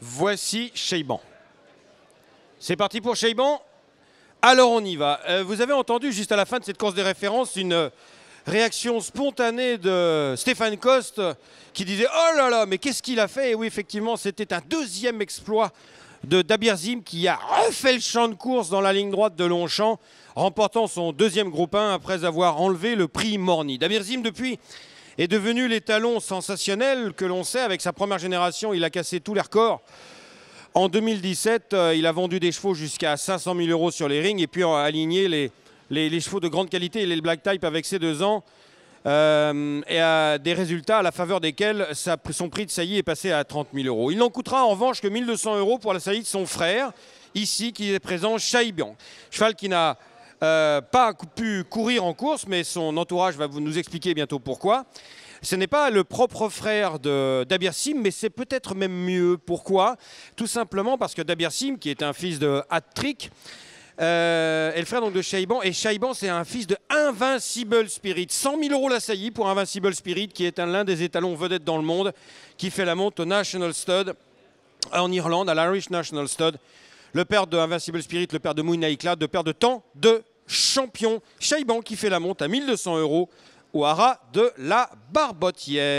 Voici Cheyban. C'est parti pour Cheyban. Alors on y va. Euh, vous avez entendu juste à la fin de cette course des références une euh, réaction spontanée de Stéphane Coste qui disait Oh là là, mais qu'est-ce qu'il a fait Et oui, effectivement, c'était un deuxième exploit de Zim qui a refait le champ de course dans la ligne droite de Longchamp, remportant son deuxième groupe 1 après avoir enlevé le prix Morny. Zim, depuis, est devenu l'étalon sensationnel que l'on sait. Avec sa première génération, il a cassé tous les records. En 2017, euh, il a vendu des chevaux jusqu'à 500 000 euros sur les rings et puis a aligné les, les, chevaux de grande qualité. les les Black Type avec ses deux ans euh, et a des résultats à la faveur desquels son prix de saillie est passé à 30 000 euros. Il n'en coûtera en revanche que 1200 euros pour la saillie de son frère, ici, qui est présent, Chaibian. Cheval qui n'a euh, pas pu courir en course, mais son entourage va vous nous expliquer bientôt pourquoi. Ce n'est pas le propre frère de Sim mais c'est peut-être même mieux. Pourquoi Tout simplement parce que Sim qui est un fils de Hattrick, euh, est le frère donc de Shaiban. Et Shaiban, c'est un fils de Invincible Spirit. 100 000 euros la saillie pour Invincible Spirit, qui est l'un des étalons vedettes dans le monde, qui fait la monte au National Stud en Irlande, à l'Irish National Stud. Le père de Invincible Spirit, le père de Mouinaïkla, le père de tant de champion. Chaiban qui fait la monte à 1200 euros au haras de la Barbotière.